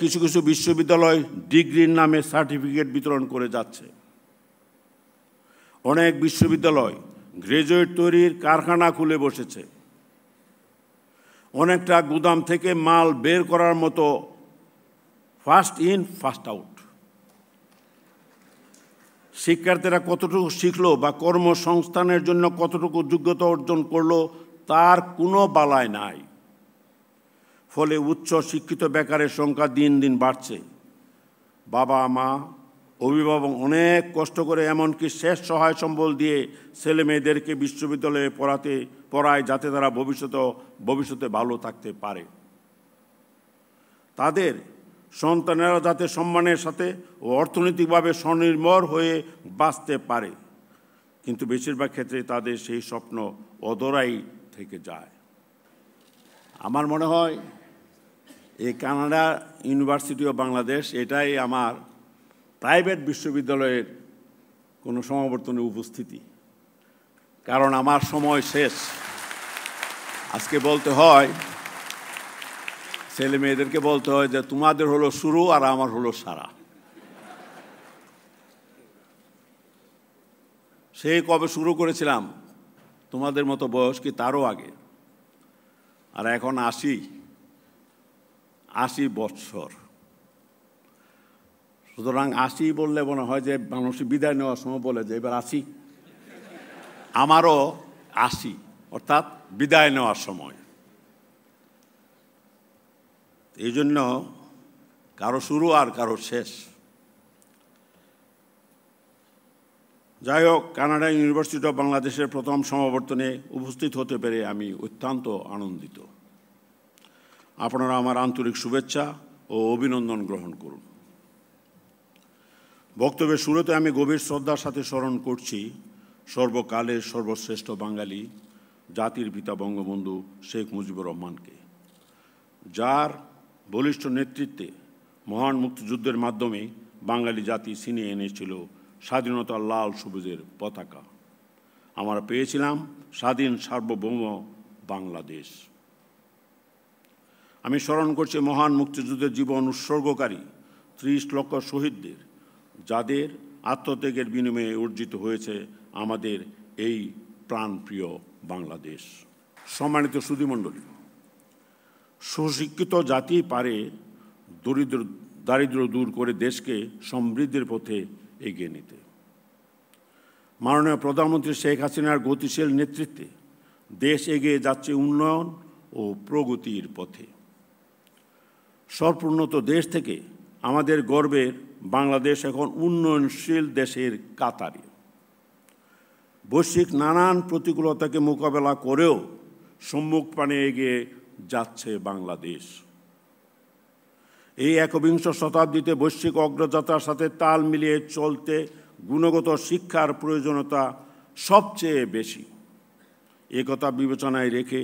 কিছু কিছু বিশ্ববিদ্যালয় ডিগ্রির নামে সার্টিফিকেট বিতরণ করে যাচ্ছে অনেক বিশ্ববিদ্যালয় গ্রাজুয়েট তৈরির কারখানা খুলে বসেছে অনেকটা গুদাম থেকে মাল বের করার মতো ফার্স্ট ইন ফার্স্ট আউট শিক্ষার্থীরা কতটুকু শিখলো বা কর্মসংস্থানের জন্য কতটুকু যোগ্যতা অর্জন করলো তার কোনো বালায় নাই ফলে উচ্চ শিক্ষিত বেকারের সংখ্যা দিন দিন বাড়ছে বাবা মা অভিভাবক অনেক কষ্ট করে এমনকি শেষ সহায় সম্বল দিয়ে ছেলে মেয়েদেরকে বিশ্ববিদ্যালয়ে পড়াতে পড়ায় যাতে তারা ভবিষ্যত ভবিষ্যতে ভালো থাকতে পারে তাদের সন্তানেরা যাতে সম্মানের সাথে ও অর্থনৈতিকভাবে স্বনির্ভর হয়ে বাঁচতে পারে কিন্তু বেশিরভাগ ক্ষেত্রে তাদের সেই স্বপ্ন অদরাই থেকে যায় আমার মনে হয় এই কানাডা ইউনিভার্সিটি অফ বাংলাদেশ এটাই আমার প্রাইভেট বিশ্ববিদ্যালয়ের কোনো সমাবর্তনের উপস্থিতি কারণ আমার সময় শেষ আজকে বলতে হয় ছেলে মেয়েদেরকে বলতে হয় যে তোমাদের হলো শুরু আর আমার হলো সারা সেই কবে শুরু করেছিলাম তোমাদের মতো বয়স কি তারও আগে আর এখন আসি আশি বৎসর সুতরাং আশি বললে মনে হয় যে মানুষ বিদায় নেওয়ার সময় বলে যে এবার আসি আমারও আসি অর্থাৎ বিদায় নেওয়ার সময় এই জন্য কারো শুরু আর কারো শেষ যাই হোক কানাডা ইউনিভার্সিটি অফ বাংলাদেশের প্রথম সমাবর্তনে উপস্থিত হতে পেরে আমি অত্যন্ত আনন্দিত আপনারা আমার আন্তরিক শুভেচ্ছা ও অভিনন্দন গ্রহণ করুন বক্তব্যের শুরুতে আমি গভীর শ্রদ্ধার সাথে স্মরণ করছি সর্বকালের সর্বশ্রেষ্ঠ বাঙালি জাতির পিতা বঙ্গবন্ধু শেখ মুজিবুর রহমানকে যার বলিষ্ঠ নেতৃত্বে মহান মুক্তিযুদ্ধের মাধ্যমে বাঙালি জাতি সিনে এনেছিল স্বাধীনতার লাল সবুজের পতাকা আমরা পেয়েছিলাম স্বাধীন সার্বভৌম বাংলাদেশ আমি স্মরণ করছি মহান মুক্তিযুদ্ধের জীবন উৎসর্গকারী ত্রিশ লক্ষ শহীদদের যাদের আত্মত্যাগের বিনিময়ে অর্জিত হয়েছে আমাদের এই প্রাণপ্রিয় বাংলাদেশ সম্মানিত সুধীমণ্ডলী সুশিক্ষিত জাতি পারে দরিদ্র দারিদ্র দূর করে দেশকে সমৃদ্ধির পথে এগিয়ে নিতে মাননীয় প্রধানমন্ত্রী শেখ হাসিনার গতিশীল নেতৃত্বে দেশ এগিয়ে যাচ্ছে উন্নয়ন ও প্রগতির পথে সর্বোন্নত দেশ থেকে আমাদের গর্বের বাংলাদেশ এখন উন্নয়নশীল দেশের কাতারে বৈশ্বিক নানান প্রতিকূলতাকে মোকাবেলা করেও সম্মুখ পানে এগিয়ে যাচ্ছে বাংলাদেশ এই একবিংশ শতাব্দীতে বৈশ্বিক অগ্রযাত্রার সাথে তাল মিলিয়ে চলতে গুণগত শিক্ষার প্রয়োজনীয়তা সবচেয়ে বেশি একথা বিবেচনায় রেখে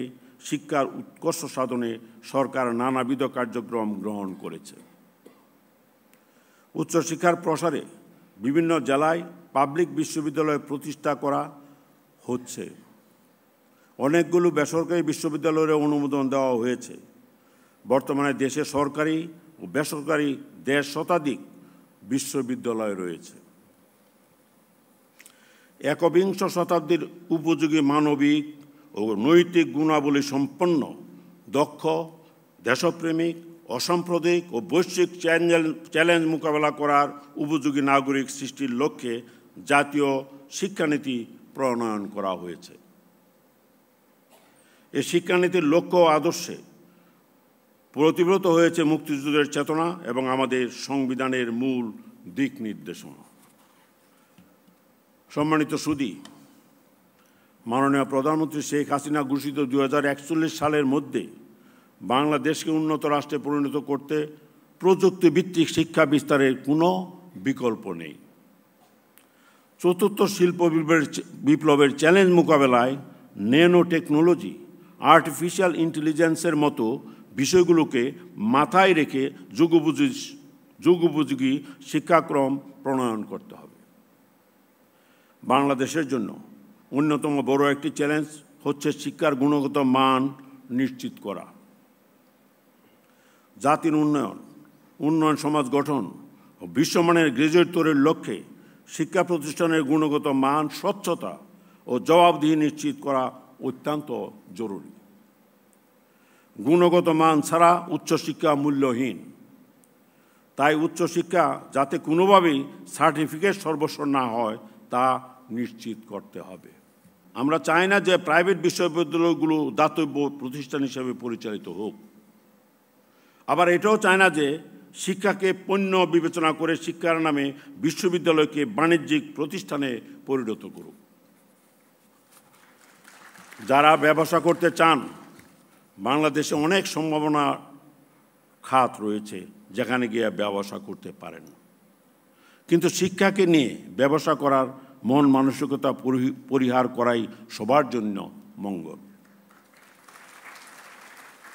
শিক্ষার উৎকর্ষ সাধনে সরকার নানাবিধ কার্যক্রম গ্রহণ করেছে উচ্চশিক্ষার প্রসারে বিভিন্ন জেলায় পাবলিক বিশ্ববিদ্যালয় প্রতিষ্ঠা করা হচ্ছে অনেকগুলো বেসরকারি বিশ্ববিদ্যালয়ের অনুমোদন দেওয়া হয়েছে বর্তমানে দেশে সরকারি ও বেসরকারি দেড় শতাধিক বিশ্ববিদ্যালয় রয়েছে একবিংশ শতাব্দীর উপযোগী মানবিক ও নৈতিক গুণাবলী সম্পন্ন দক্ষ দেশপ্রেমিক অসাম্প্রদায়িক ও বৈশ্বিক চ্যালেঞ্জ মোকাবেলা করার উপযোগী নাগরিক সৃষ্টির লক্ষ্যে জাতীয় শিক্ষানীতি প্রণয়ন করা হয়েছে এ শিক্ষানীতির লক্ষ্য আদর্শে প্রতিব্রত হয়েছে মুক্তিযুদ্ধের চেতনা এবং আমাদের সংবিধানের মূল দিক নির্দেশনা সম্মানিত সুদী মাননীয় প্রধানমন্ত্রী শেখ হাসিনা ঘোষিত দু সালের মধ্যে বাংলাদেশকে উন্নত রাষ্ট্রে পরিণত করতে প্রযুক্তিভিত্তিক শিক্ষা বিস্তারের কোনো বিকল্প নেই চতুর্থ শিল্প বিপ্লবের চ্যালেঞ্জ মোকাবেলায় ন্যানো টেকনোলজি আর্টিফিশিয়াল ইন্টেলিজেন্সের মতো বিষয়গুলোকে মাথায় রেখে যুগোপযোগী যুগোপযোগী শিক্ষাক্রম প্রণয়ন করতে হবে বাংলাদেশের জন্য অন্যতম বড় একটি চ্যালেঞ্জ হচ্ছে শিক্ষার গুণগত মান নিশ্চিত করা জাতির উন্নয়ন উন্নয়ন সমাজ গঠন ও বিশ্বমানের গ্রেজুয়েট তৈরির লক্ষ্যে শিক্ষা প্রতিষ্ঠানের গুণগত মান স্বচ্ছতা ও জবাবদিহি নিশ্চিত করা অত্যন্ত জরুরি গুণগত মান ছাড়া উচ্চশিক্ষা মূল্যহীন তাই উচ্চশিক্ষা যাতে কোনোভাবেই সার্টিফিকেট সর্বস্ব না হয় তা নিশ্চিত করতে হবে আমরা চাই না যে প্রাইভেট বিশ্ববিদ্যালয়গুলো দাতব্য প্রতিষ্ঠান হিসেবে পরিচালিত হোক আবার এটাও চায় না যে শিক্ষাকে পণ্য বিবেচনা করে শিক্ষার নামে বিশ্ববিদ্যালয়কে বাণিজ্যিক প্রতিষ্ঠানে পরিণত করুক যারা ব্যবসা করতে চান বাংলাদেশে অনেক সম্ভাবনা খাত রয়েছে যেখানে গিয়ে ব্যবসা করতে পারেন কিন্তু শিক্ষাকে নিয়ে ব্যবসা করার মন মানসিকতা পরিহার করাই সবার জন্য মঙ্গল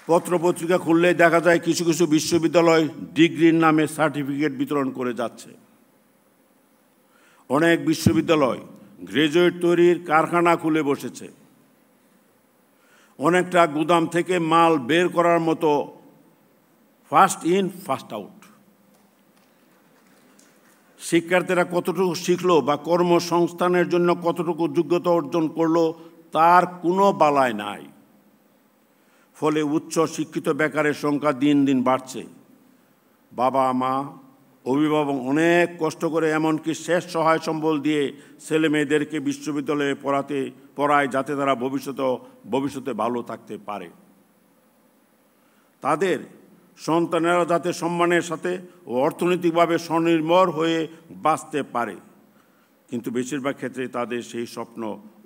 পত্রপত্রিকা খুললে দেখা যায় কিছু কিছু বিশ্ববিদ্যালয় ডিগ্রির নামে সার্টিফিকেট বিতরণ করে যাচ্ছে অনেক বিশ্ববিদ্যালয় গ্রাজুয়েট তৈরির কারখানা খুলে বসেছে অনেকটা গুদাম থেকে মাল বের করার মতো ফার্স্ট ইন ফার্স্ট আউট শিক্ষার্থীরা কতটুকু শিখলো বা কর্মসংস্থানের জন্য কতটুকু যোগ্যতা অর্জন করলো তার কোনো বালায় নাই ফলে উচ্চ শিক্ষিত বেকারের সংখ্যা দিন দিন বাড়ছে বাবা মা অভিভাবক অনেক কষ্ট করে এমনকি শেষ সহায় সম্বল দিয়ে ছেলে মেয়েদেরকে বিশ্ববিদ্যালয়ে পড়াতে পড়ায় যাতে তারা ভবিষ্যতে ভবিষ্যতে ভালো থাকতে পারে তাদের সন্তানেরা যাতে সম্মানের সাথে ও অর্থনৈতিকভাবে স্বনির্ভর হয়ে বাঁচতে পারে কিন্তু বেশিরভাগ ক্ষেত্রে তাদের সেই স্বপ্ন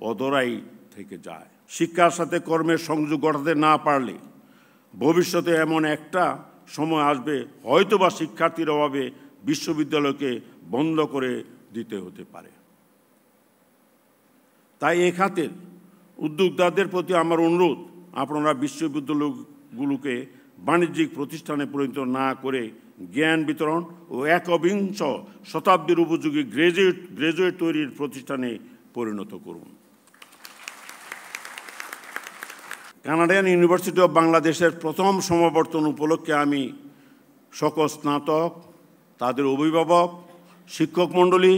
অদরাই থেকে যায় শিক্ষার সাথে কর্মের সংযোগ ঘটাতে না পারলে ভবিষ্যতে এমন একটা সময় আসবে হয়তোবা শিক্ষার্থীর অভাবে বিশ্ববিদ্যালয়কে বন্ধ করে দিতে হতে পারে তাই এ খাতের উদ্যোক্তাদের প্রতি আমার অনুরোধ আপনারা বিশ্ববিদ্যালয়গুলোকে বাণিজ্যিক প্রতিষ্ঠানে পরিণত না করে জ্ঞান বিতরণ ও একবিংশ শতাব্দীর উপযোগী গ্রাজুয়েট গ্রাজুয়েট তৈরির প্রতিষ্ঠানে পরিণত করুন কানাডিয়ান ইউনিভার্সিটি অব বাংলাদেশের প্রথম সমাবর্তন উপলক্ষে আমি সকল স্নাতক তাদের অভিভাবক শিক্ষক মণ্ডলী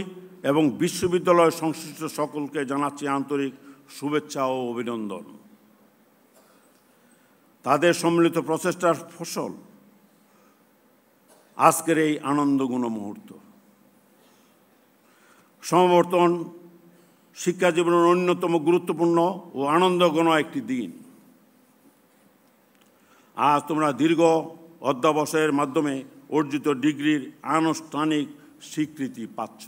এবং বিশ্ববিদ্যালয় সংশ্লিষ্ট সকলকে জানাচ্ছি আন্তরিক শুভেচ্ছা ও অভিনন্দন তাদের সম্মিলিত প্রচেষ্টার ফসল আজকের এই আনন্দগুণ মুহূর্ত সমাবর্তন শিক্ষা জীবনের অন্যতম গুরুত্বপূর্ণ ও আনন্দঘন একটি দিন আজ তোমরা দীর্ঘ অধ্যাবসায়ের মাধ্যমে অর্জিত ডিগ্রির আনুষ্ঠানিক স্বীকৃতি পাচ্ছ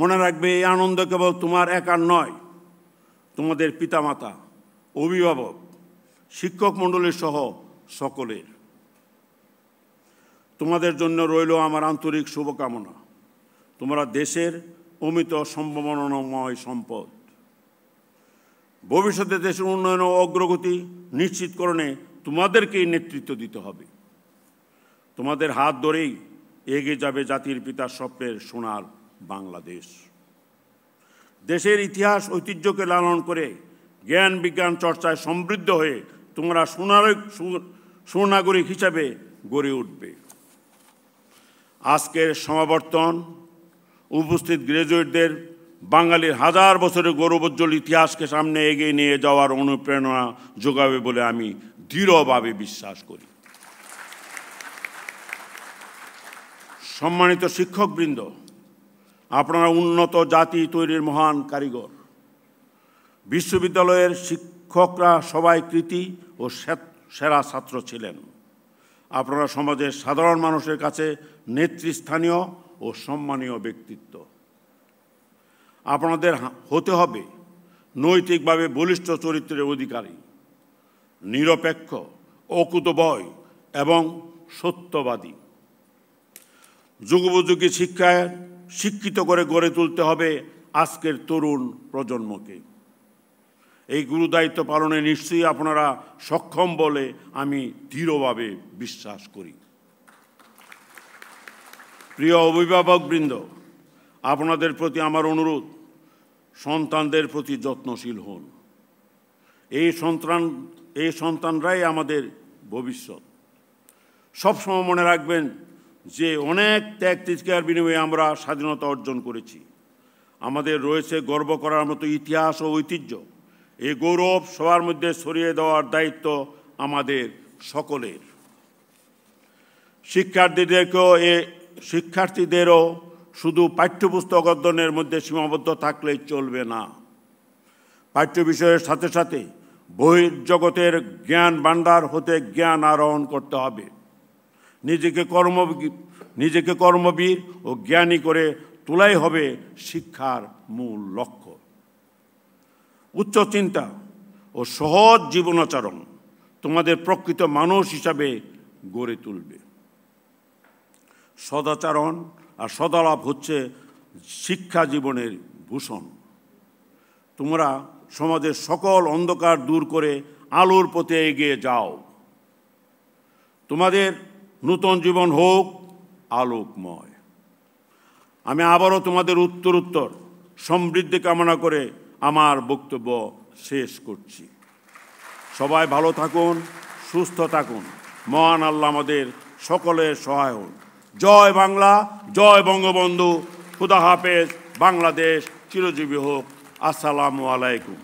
মনে রাখবে এই আনন্দ কেবল তোমার একার নয় তোমাদের পিতামাতা অভিভাবক শিক্ষক মণ্ডলের সহ সকলের তোমাদের জন্য রইল আমার আন্তরিক শুভকামনা তোমরা দেশের অমিত সম্ভাবনাময় সম্পদ ভবিষ্যতে দেশের উন্নয়ন ও অগ্রগতি নিশ্চিতকরণে তোমাদেরকেই নেতৃত্ব দিতে হবে তোমাদের হাত ধরেই এগিয়ে যাবে জাতির পিতার স্বপ্নের সোনার বাংলাদেশ দেশের ইতিহাস ঐতিহ্যকে লালন করে জ্ঞান বিজ্ঞান চর্চায় সমৃদ্ধ হয়ে তোমরা সুনাগরিক সুনাগরিক হিসাবে গড়ে উঠবে আজকের সমাবর্তন উপস্থিত গ্রাজুয়েটদের বাঙালির হাজার বছরের গৌরবোজ্জ্বল ইতিহাসকে সামনে এগিয়ে নিয়ে যাওয়ার অনুপ্রেরণা যোগাবে বলে আমি দৃঢ়ভাবে বিশ্বাস করি সম্মানিত শিক্ষকবৃন্দ আপনারা উন্নত জাতি তৈরির মহান কারিগর বিশ্ববিদ্যালয়ের শিক্ষকরা সবাই কৃতি ও সেরা ছাত্র ছিলেন আপনারা সমাজের সাধারণ মানুষের কাছে নেতৃস্থানীয় ও সম্মানীয় ব্যক্তিত্ব আপনাদের হতে হবে নৈতিকভাবে বলিষ্ঠ চরিত্রের অধিকারী নিরপেক্ষ অকুতবয় এবং সত্যবাদী যুগোপযোগী শিক্ষায় শিক্ষিত করে গড়ে তুলতে হবে আজকের তরুণ প্রজন্মকে এই গুরুদায়িত্ব পালনে নিশ্চয়ই আপনারা সক্ষম বলে আমি দৃঢ়ভাবে বিশ্বাস করি প্রিয় অভিভাবকবৃন্দ আপনাদের প্রতি আমার অনুরোধ সন্তানদের প্রতি যত্নশীল হন এই সন্তান এই সন্তানরাই আমাদের ভবিষ্যৎ সবসময় মনে রাখবেন যে অনেক ত্যাগ তিজকার বিনিময়ে আমরা স্বাধীনতা অর্জন করেছি আমাদের রয়েছে গর্ব করার মতো ইতিহাস ও ঐতিহ্য এই গৌরব সবার মধ্যে সরিয়ে দেওয়ার দায়িত্ব আমাদের সকলের শিক্ষার্থীদেরকেও এ শিক্ষার্থীদেরও শুধু পাঠ্যপুস্তক অধ্যয়নের মধ্যে সীমাবদ্ধ থাকলে চলবে না পাঠ্য বিষয়ের সাথে সাথে বহির্জগতের জ্ঞান ভাণ্ডার হতে জ্ঞান আরোহণ করতে হবে নিজেকে কর্ম নিজেকে কর্মবীর ও জ্ঞানী করে তোলাই হবে শিক্ষার মূল লক্ষ্য উচ্চ চিন্তা ও সহজ জীবনাচরণ তোমাদের প্রকৃত মানুষ হিসাবে গড়ে তুলবে সদাচরণ আর সদালাভ হচ্ছে শিক্ষা জীবনের ভূষণ তোমরা সমাজের সকল অন্ধকার দূর করে আলোর পথে এগিয়ে যাও তোমাদের নূতন জীবন হোক আলোকময় আমি আবারও তোমাদের উত্তর উত্তর সমৃদ্ধি কামনা করে আমার বক্তব্য শেষ করছি সবাই ভালো থাকুন সুস্থ থাকুন মহান আল্লাহ আমাদের সকলের সহায় হন জয় বাংলা জয় বঙ্গবন্ধু খুদা হাফেজ বাংলাদেশ চিরজীবী হোক আসসালামু আলাইকুম